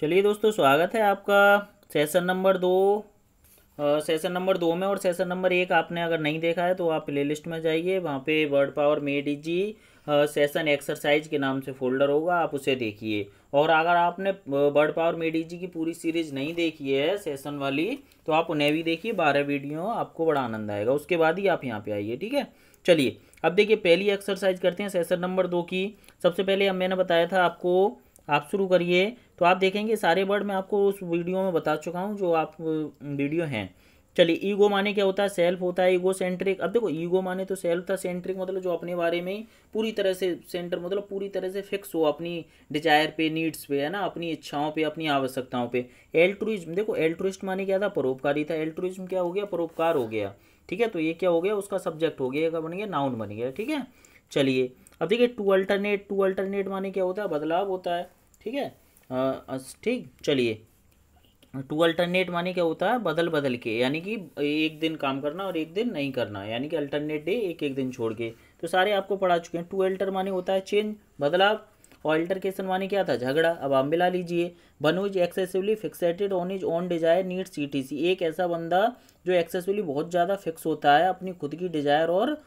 चलिए दोस्तों स्वागत है आपका सेशन नंबर दो सेशन नंबर दो में और सेशन नंबर एक आपने अगर नहीं देखा है तो आप प्लेलिस्ट में जाइए वहाँ पे वर्ड पावर जी सेशन एक्सरसाइज के नाम से फोल्डर होगा आप उसे देखिए और अगर आपने वर्ड पावर जी की पूरी सीरीज नहीं देखी है सेशन वाली तो आप उन्हें भी देखिए बारह वीडियो आपको बड़ा आनंद आएगा उसके बाद ही आप यहाँ पर आइए ठीक है चलिए अब देखिए पहली एक्सरसाइज करते हैं सेशन नंबर दो की सबसे पहले मैंने बताया था आपको आप शुरू करिए तो आप देखेंगे सारे वर्ड मैं आपको उस वीडियो में बता चुका हूँ जो आप वीडियो हैं चलिए ईगो माने क्या होता है सेल्फ होता है ईगो सेंट्रिक अब देखो ईगो माने तो सेल्फ था सेंट्रिक मतलब जो अपने बारे में पूरी तरह से सेंटर मतलब पूरी तरह से फिक्स हो अपनी डिजायर पे नीड्स पे है ना अपनी इच्छाओं पे अपनी आवश्यकताओं पे एल्ट्रुइज्म देखो एल्ट्रुइस्ट माने क्या था परोपकारी था एल्ट्रुइज्म क्या हो गया परोपकार हो गया ठीक है तो ये क्या हो गया उसका सब्जेक्ट हो गया क्या बन गया नाउन बन गया ठीक है चलिए अब देखिए टू अल्टरनेट टू अल्टरनेट माने क्या होता है बदलाव होता है ठीक है ठीक चलिए टू अल्टरनेट माने क्या होता है बदल बदल के यानी कि एक दिन काम करना और एक दिन नहीं करना यानी कि अल्टरनेट डे एक एक दिन छोड़ के तो सारे आपको पढ़ा चुके हैं टू अल्टर माने होता है चेंज बदलाव और अल्टरकेशन माने क्या था झगड़ा अब आप मिला लीजिए बनोज excessively fixated on his own desire need C T C एक ऐसा बंदा जो एक्सेसिवली बहुत ज़्यादा फिक्स होता है अपनी खुद की डिजायर और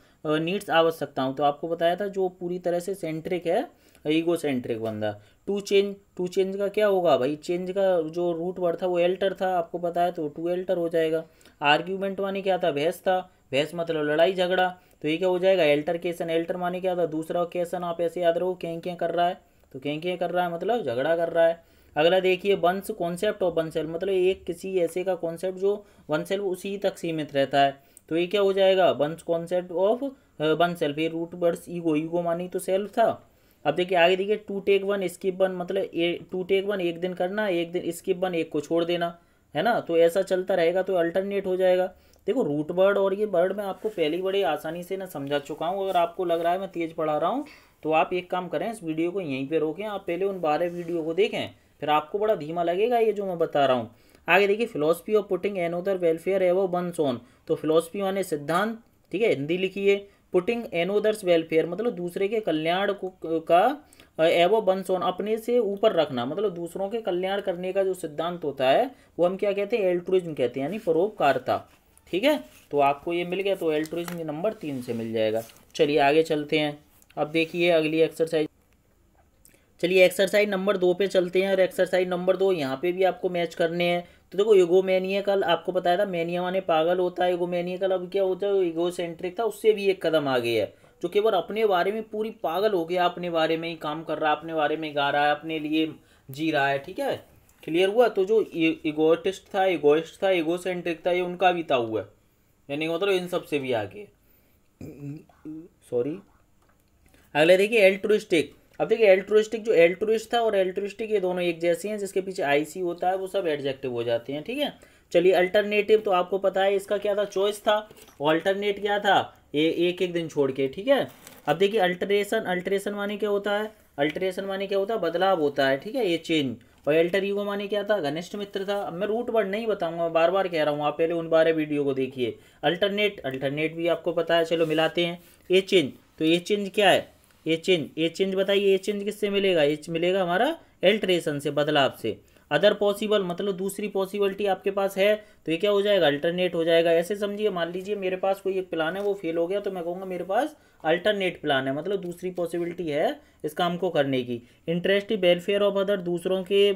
नीड्स आवश्यकताओं तो आपको बताया था जो पूरी तरह से सेंट्रिक है ईगो सेंट्रिक बंदा टू चेंज टू चेंज का क्या होगा भाई चेंज का जो रूट वर्ड था वो एल्टर था आपको पता है तो टू एल्टर हो जाएगा आर्ग्यूमेंट माने क्या था भैंस था भैंस मतलब लड़ाई झगड़ा तो ये क्या हो जाएगा एल्टर केसन एल्टर माने क्या था दूसरा केसन आप ऐसे याद रहो कें क्या कर रहा है तो कें क्या कर रहा है मतलब झगड़ा कर रहा है अगला देखिए वंश कॉन्सेप्ट ऑफ वन मतलब एक किसी ऐसे का कॉन्सेप्ट जो वन उसी तक सीमित रहता है तो ये क्या हो जाएगा one's concept of one self ये रूट बर्ड्स ईगो ईगो मानी तो सेल्फ था अब देखिए आगे देखिए to take one skip one मतलब ए टू टेक वन एक दिन करना एक दिन स्किप वन एक को छोड़ देना है ना तो ऐसा चलता रहेगा तो अल्टरनेट हो जाएगा देखो रूट वर्ड और ये वर्ड मैं आपको पहले ही बड़े आसानी से ना समझा चुका हूँ अगर आपको लग रहा है मैं तेज़ पढ़ा रहा हूँ तो आप एक काम करें इस वीडियो को यहीं पर रोकें आप पहले उन बारह वीडियो को देखें फिर आपको बड़ा धीमा लगेगा ये जो मैं बता रहा हूँ आगे देखिए philosophy of putting another welfare है वो वन सोन तो फिलोसफी माने सिद्धांत ठीक है हिंदी लिखिए पुटिंग एनोदर्स वेलफेयर मतलब दूसरे के कल्याण को का एवो बंस ऑन अपने से ऊपर रखना मतलब दूसरों के कल्याण करने का जो सिद्धांत होता है वो हम क्या कहते हैं एल्ट्रिज्म कहते हैं यानी परोपकारता ठीक है तो आपको ये मिल गया तो एल्ट्रिज्म नंबर तीन से मिल जाएगा चलिए आगे चलते हैं अब देखिए अगली एक्सरसाइज चलिए एक्सरसाइज नंबर दो पे चलते हैं और एक्सरसाइज नंबर दो यहाँ पे भी आपको मैच करने हैं तो देखो ईगोमेनियकल आपको बताया था मैनिया माने पागल होता है ईगोमेनियकल अब क्या होता है सेंट्रिक था उससे भी एक कदम आगे है जो केवल अपने बारे में पूरी पागल हो गया अपने बारे में ही काम कर रहा है अपने बारे में गा रहा है अपने लिए जी रहा है ठीक है क्लियर हुआ तो जो इगोटिस्ट था इगोइस्ट था सेंट्रिक था ये उनका भी था हुआ यानी मतलब इन सब से भी आगे सॉरी अगले देखिए एल्ट्रोस्टिक अब देखिए एल्ट्रोइस्टिक जो एल्ट्रोइस्ट था और एल्ट्रोइस्टिक ये दोनों एक जैसी हैं जिसके पीछे आईसी होता है वो सब एडजेक्टिव हो जाते हैं ठीक है चलिए अल्टरनेटिव तो आपको पता है इसका क्या था चॉइस था ऑल्टरनेट क्या था ये एक एक दिन छोड़ के ठीक है अब देखिए अल्टरेशन अल्टरेशन माने क्या होता है अल्टरेशन माने क्या होता है बदलाव होता है ठीक है ये चेंज और अल्टर ईगो माने क्या था घनिष्ठ मित्र था अब मैं रूट वर्ड नहीं बताऊंगा बार बार कह रहा हूँ आप पहले उन बारे वीडियो को देखिए अल्टरनेट अल्टरनेट भी आपको पता है चलो मिलाते हैं ये चेंज तो ये चेंज क्या है चेंज ये चेंज बताइए चेंज किससे मिलेगा एच मिलेगा हमारा एल्ट्रेशन से बदलाव से अदर पॉसिबल मतलब दूसरी पॉसिबिलिटी आपके पास है तो ये क्या हो जाएगा अल्टरनेट हो जाएगा ऐसे समझिए मान लीजिए मेरे पास कोई एक प्लान है वो फेल हो गया तो मैं कहूँगा मेरे पास अल्टरनेट प्लान है मतलब दूसरी पॉसिबिलिटी है इस काम को करने की इंटरेस्ट वेलफेयर ऑफ अदर दूसरों के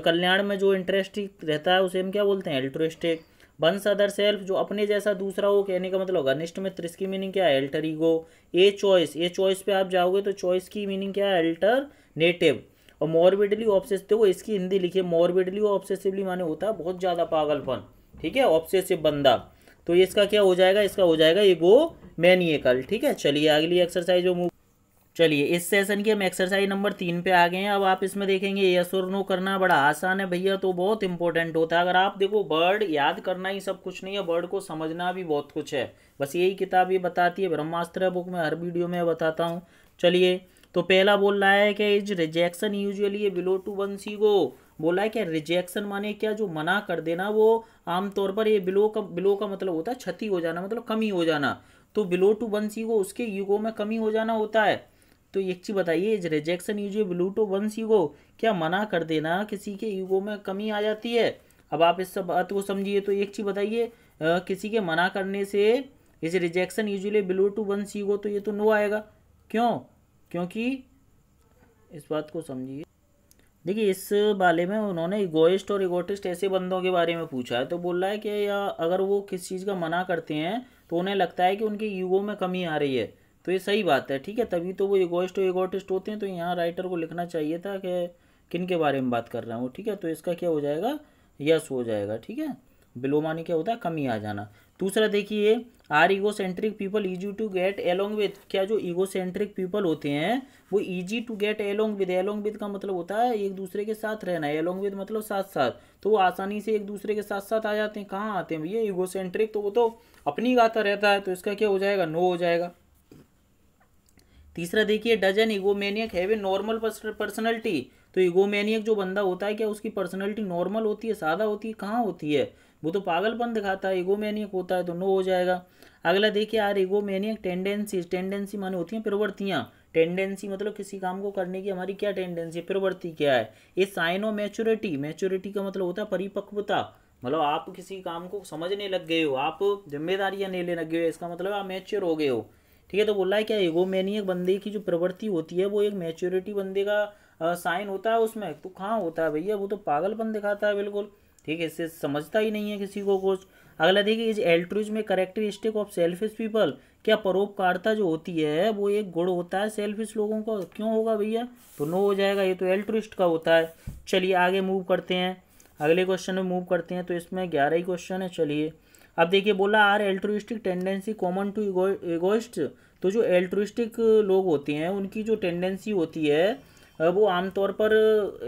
कल्याण में जो इंटरेस्ट रहता है उसे हम क्या बोलते हैं अल्ट्रेस्टिक बंस अदर सेल्फ जो अपने जैसा दूसरा हो कहने का मतलब घनिष्ठ मित्र इसकी मीनिंग क्या है alter ego a choice a choice पे आप जाओगे तो चॉइस की मीनिंग क्या है एल्टर नेटिव और मॉर्बिडली ऑब्सेसिव देखो इसकी हिंदी लिखिए मोरबिडली ऑप्शेसिवली माने होता है बहुत ज़्यादा पागलपन ठीक है ऑप्शेसिव बंदा तो इसका क्या हो जाएगा इसका हो जाएगा ईगो मैनिएकल ठीक है चलिए अगली एक्सरसाइज वो मूव चलिए इस सेशन की हम एक्सरसाइज नंबर तीन पे आ गए हैं अब आप इसमें देखेंगे यस और नो करना बड़ा आसान है भैया तो बहुत इंपॉर्टेंट होता है अगर आप देखो वर्ड याद करना ही सब कुछ नहीं है वर्ड को समझना भी बहुत कुछ है बस यही किताब ये बताती है ब्रह्मास्त्र बुक में हर वीडियो में बताता हूँ चलिए तो पहला बोल रहा है कि is rejection usually blow to one's ego बोला है कि रिजेक्शन माने क्या जो मना कर देना वो आमतौर पर ये बिलो का बिलो का मतलब होता है क्षति हो जाना मतलब कमी हो जाना तो blow to one's ego उसके युगो में कमी हो जाना होता है तो एक चीज़ बताइए is rejection use blow to one's ego क्या मना कर देना किसी के यूगो में कमी आ जाती है अब आप इस सब बात को समझिए तो एक चीज़ बताइए किसी के मना करने से is rejection usually blow to one's ego तो ये तो नो आएगा क्यों क्योंकि इस बात को समझिए देखिए इस वाले में उन्होंने इगोइस्ट और इगोटिस्ट ऐसे बंदों के बारे में पूछा है तो बोल रहा है कि या अगर वो किस चीज़ का मना करते हैं तो उन्हें लगता है कि उनके युगो में कमी आ रही है तो ये सही बात है ठीक है तभी तो वो और एगोटिस्ट होते हैं तो यहाँ राइटर को लिखना चाहिए था कि किन के बारे में बात कर रहा हूँ ठीक है तो इसका क्या हो जाएगा यस हो जाएगा ठीक है बिलो मानी क्या होता है कमी आ जाना दूसरा देखिए are egocentric people easy to get along with क्या जो ईगो सेंट्रिक पीपल होते हैं वो easy to get along with along with का मतलब होता है एक दूसरे के साथ रहना एलोंग विद मतलब साथ साथ तो वो आसानी से एक दूसरे के साथ साथ आ जाते हैं कहाँ आते हैं भैया ईगो सेंट्रिक तो वो तो अपनी गाता रहता है तो इसका क्या हो जाएगा नो हो जाएगा तीसरा देखिए does an egomaniac have a normal personality तो इगोमैनियक जो बंदा होता है क्या उसकी पर्सनैलिटी नॉर्मल होती है सादा होती है कहाँ होती है वो तो पागलपन दिखाता है इगोमैनियक होता है तो नो हो जाएगा अगला देखिए यार इगोमैनियक टेंडेंसी टेंडेंसी माने होती हैं प्रवृत्तियाँ टेंडेंसी मतलब किसी काम को करने की हमारी क्या टेंडेंसी है प्रवृत्ति क्या है ये साइन ऑफ मैच्योरिटी मैच्योरिटी का मतलब होता है परिपक्वता मतलब आप किसी काम को समझने लग गए हो आप जिम्मेदारियाँ लेने लग गए हो इसका मतलब आप मैच्योर हो गए हो ठीक है तो बोला है क्या एक बंदे की जो प्रवृत्ति होती है वो एक मेच्योरिटी बंदे का साइन होता है उसमें तो कहाँ होता है भैया वो तो पागलपन दिखाता है बिल्कुल ठीक है इससे समझता ही नहीं है किसी को कुछ अगला देखिए इस एल्ट्रिज में करेक्टरिस्टिक ऑफ सेल्फिश पीपल क्या परोपकारता जो होती है वो एक गुण होता है सेल्फिश लोगों का क्यों होगा भैया तो नो हो जाएगा ये तो एल्ट्रिस्ट का होता है चलिए आगे मूव करते हैं अगले क्वेश्चन में मूव करते हैं तो इसमें ग्यारह ही क्वेश्चन है चलिए अब देखिए बोला are altruistic tendency common to egoist तो जो एल्ट्रोइस्टिक लोग होते हैं उनकी जो टेंडेंसी होती है वो आमतौर पर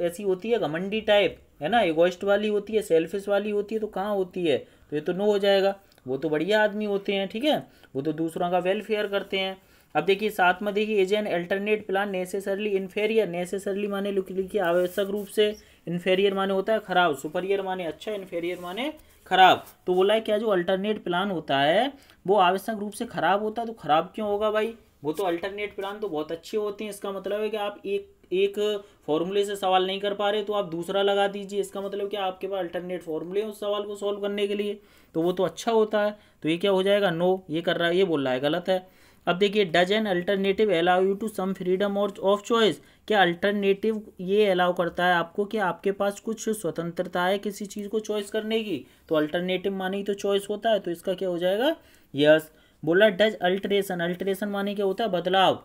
ऐसी होती है घमंडी टाइप है ना इगोइस्ट वाली होती है सेल्फिश वाली होती है तो कहाँ होती है तो ये तो नो हो जाएगा वो तो बढ़िया आदमी होते हैं ठीक है वो तो दूसरों का वेलफेयर करते हैं अब देखिए साथ में देखिए is an alternate plan necessarily inferior necessarily माने लिखिए आवश्यक रूप से इन्फेरियर माने होता है खराब सुपरियर माने अच्छा इन्फेरियर माने खराब तो बोला है क्या जो अल्टरनेट प्लान होता है वो आवश्यक रूप से खराब होता है तो खराब क्यों होगा भाई वो तो अल्टरनेट प्लान तो बहुत अच्छे होते हैं इसका मतलब है कि आप एक एक फॉर्मूले से सवाल नहीं कर पा रहे तो आप दूसरा लगा दीजिए इसका मतलब क्या आपके पास अल्टरनेट फॉर्मूले उस सवाल को सॉल्व करने के लिए तो वो तो अच्छा होता है तो ये क्या हो जाएगा नो ये कर रहा है ये बोल रहा है गलत है अब देखिए does an alternative allow you to some freedom और ऑफ चॉइस क्या अल्टरनेटिव ये अलाउ करता है आपको कि आपके पास कुछ स्वतंत्रता है किसी चीज़ को चॉइस करने की तो अल्टरनेटिव माने तो चॉइस होता है तो इसका क्या हो जाएगा यस yes. बोला डज अल्ट्रेशन अल्ट्रेशन माने क्या होता है बदलाव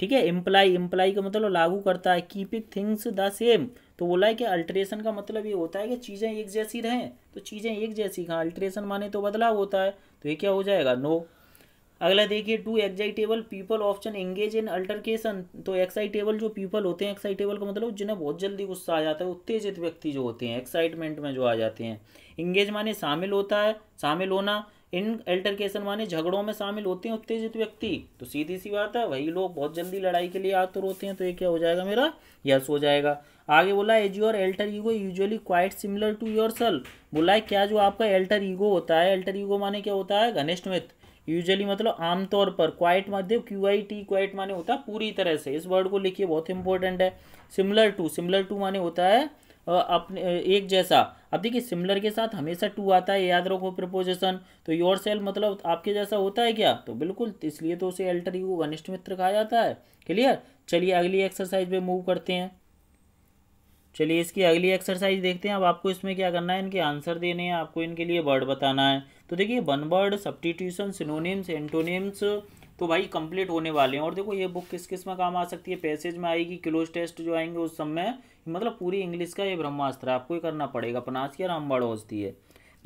ठीक है इम्प्लाई इम्प्लाई का मतलब लागू करता है कीपिंग थिंग्स द सेम तो बोला है कि अल्ट्रेशन का मतलब ये होता है कि चीज़ें एक जैसी रहें तो चीज़ें एक जैसी कहाँ अल्ट्रेशन माने तो बदलाव होता है तो ये क्या हो जाएगा नो no. अगला देखिए do excitable people often engage in altercation तो एक्साइटेबल जो पीपल होते हैं एक्साइटेबल का मतलब जिन्हें बहुत जल्दी गुस्सा आ जाता है उत्तेजित व्यक्ति जो होते हैं एक्साइटमेंट में जो आ जाते हैं एंगेज माने शामिल होता है शामिल होना इन अल्टरकेशन माने झगड़ों में शामिल होते हैं उत्तेजित व्यक्ति तो सीधी सी बात है वही लोग बहुत जल्दी लड़ाई के लिए आतुर होते हैं तो ये क्या हो जाएगा मेरा यस हो जाएगा आगे बोला is your alter ego usually quite similar to yourself बोला है क्या जो आपका एल्टर ईगो होता है एल्टर ईगो माने क्या होता है घनिष्ठ मित्र यूजली मतलब आमतौर पर क्वाइट माध्यम क्यू आई टी क्वाइट माने होता है पूरी तरह से इस वर्ड को लिखिए बहुत इंपॉर्टेंट है सिमिलर टू सिमिलर टू माने होता है अपने एक जैसा अब देखिए सिमिलर के साथ हमेशा टू आता है याद रखो प्रपोजिशन तो योर सेल मतलब आपके जैसा होता है क्या तो बिल्कुल इसलिए तो उसे एल्टर यू घनिष्ठ मित्र कहा जाता है क्लियर चलिए अगली एक्सरसाइज पे मूव करते हैं चलिए इसकी अगली एक्सरसाइज देखते हैं अब आपको इसमें क्या करना है इनके आंसर देने हैं आपको इनके लिए वर्ड बताना है तो देखिए one word substitution synonyms antonyms तो भाई कंप्लीट होने वाले हैं और देखो ये बुक किस किस में काम आ सकती है पैसेज में आएगी क्लोज टेस्ट जो आएंगे उस समय मतलब पूरी इंग्लिश का ये ब्रह्मास्त्र है आपको ही करना पड़ेगा पनास की राम वर्ड होती है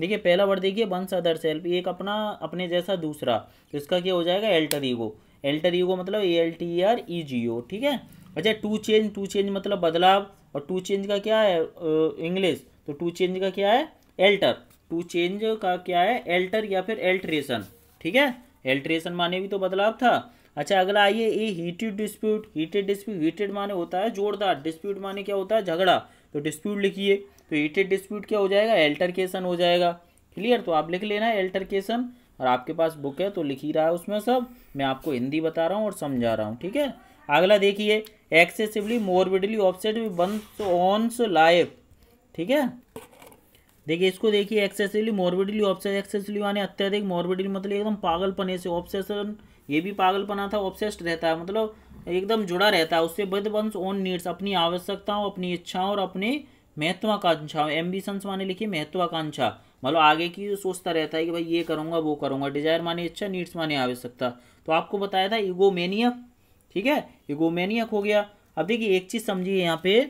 देखिए पहला वर्ड देखिए वंस अदर सेल्फ एक अपना अपने जैसा दूसरा इसका क्या हो जाएगा एल्टर ईगो एल्टर ईगो मतलब A L T R E G O ठीक है अच्छा टू चेंज टू चेंज मतलब बदलाव और टू चेंज का क्या है इंग्लिश तो टू चेंज का क्या है एल्टर टू चेंज का क्या है एल्टर या फिर एल्ट्रेशन ठीक है एल्ट्रेशन माने भी तो बदलाव था अच्छा अगला आइए a heated dispute heated dispute heated माने होता है जोरदार डिस्प्यूट माने क्या होता है झगड़ा तो डिस्प्यूट लिखिए तो हीटेड डिस्प्यूट क्या हो जाएगा एल्टरकेशन हो जाएगा क्लियर तो आप लिख लेना है एल्टरकेशन और आपके पास बुक है तो लिख ही रहा है उसमें सब मैं आपको हिंदी बता रहा हूँ और समझा रहा हूँ ठीक है अगला देखिए excessively morbidly obsessed once one's life ठीक है देखिए इसको देखिए एक्सेसिवली मॉर्बिडली ऑब्सेस एक्सेसिवली माने अत्यधिक मॉर्बिडली मतलब एकदम पागलपने से ऑब्सेसन ये भी पागलपना था ऑब्सेस्ड रहता है मतलब एकदम जुड़ा रहता है उससे बद वंस ओन नीड्स अपनी आवश्यकताओं अपनी इच्छाओं और अपने महत्वाकांक्षाओं एम्बिशंस माने लिखिए महत्वाकांक्षा मतलब आगे की सोचता रहता है कि भाई ये करूँगा वो करूँगा डिजायर माने इच्छा नीड्स माने आवश्यकता तो आपको बताया था इगोमेनियक ठीक है इगोमेनियक हो गया अब देखिए एक चीज़ समझिए यहाँ पे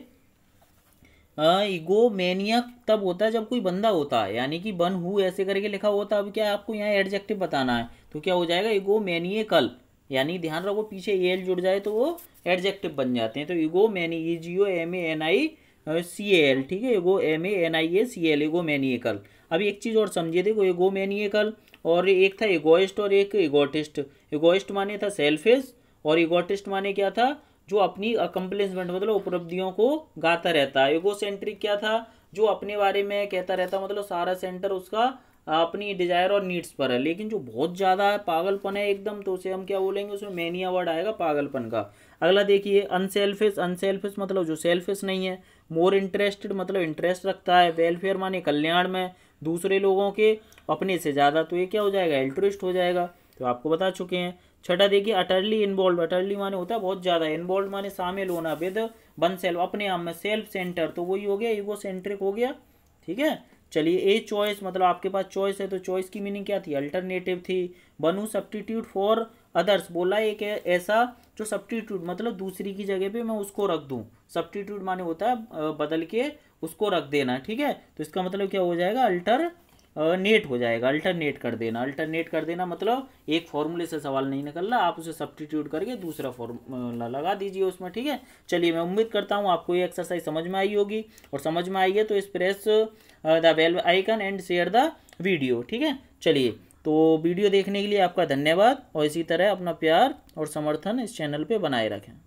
मैनिया हाँ, तब होता है जब कोई बंदा होता है यानी कि बन हु ऐसे करके लिखा हुआ था अब क्या आपको यहाँ एडजेक्टिव बताना है तो क्या हो जाएगा ईगोमेनियकल यानी ध्यान रखो पीछे एल जुड़ जाए तो वो एडजेक्टिव बन जाते हैं तो egomania E G O M A N I C L ठीक है ego M A N I A C L egomaniacal अब एक चीज़ और समझिए देखो एगो मैनिएकल और एक था इगोइस्ट और एक एगोटिस्ट इगोइस्ट माने था सेल्फिश और इगोटिस्ट माने क्या था जो अपनी अकम्पलिसमेंट मतलब, मतलब उपलब्धियों को गाता रहता है एगो सेंट्रिक क्या था जो अपने बारे में कहता रहता मतलब सारा सेंटर उसका अपनी डिजायर और नीड्स पर है लेकिन जो बहुत ज़्यादा है पागलपन है एकदम तो उसे हम क्या बोलेंगे उसमें मैनिया वर्ड आएगा पागलपन का अगला देखिए अनसेल्फिश अनसेल्फिश मतलब जो सेल्फिश नहीं है मोर इंटरेस्टेड मतलब इंटरेस्ट रखता है वेलफेयर माने कल्याण में दूसरे लोगों के अपने से ज़्यादा तो ये क्या हो जाएगा एल्ट्रिस्ट हो जाएगा तो आपको बता चुके हैं छठा देखिए अटरली इन्वॉल्व अटरली माने होता है बहुत ज़्यादा इन्वॉल्व माने शामिल होना विद बन सेल्फ अपने आप में सेल्फ सेंटर तो वही हो गया ईगो सेंट्रिक हो गया ठीक है चलिए ए चॉइस मतलब आपके पास चॉइस है तो चॉइस की मीनिंग क्या थी अल्टरनेटिव थी बनू सब्टीट्यूट फॉर अदर्स बोला एक ऐसा जो सब्टीट्यूट मतलब दूसरी की जगह पे मैं उसको रख दूँ सब्टीट्यूट माने होता है बदल के उसको रख देना ठीक है तो इसका मतलब क्या हो जाएगा अल्टर नेट हो जाएगा अल्टरनेट कर देना अल्टरनेट कर देना मतलब एक फॉर्मूले से सवाल नहीं निकल रहा आप उसे सब्सटीट्यूट करके दूसरा फॉर्मूला लगा दीजिए उसमें ठीक है चलिए मैं उम्मीद करता हूँ आपको ये एक्सरसाइज समझ में आई होगी और समझ में आई है तो इस press the bell icon and share the video ठीक है चलिए तो वीडियो देखने के लिए आपका धन्यवाद और इसी तरह अपना प्यार और समर्थन इस चैनल पर बनाए रखें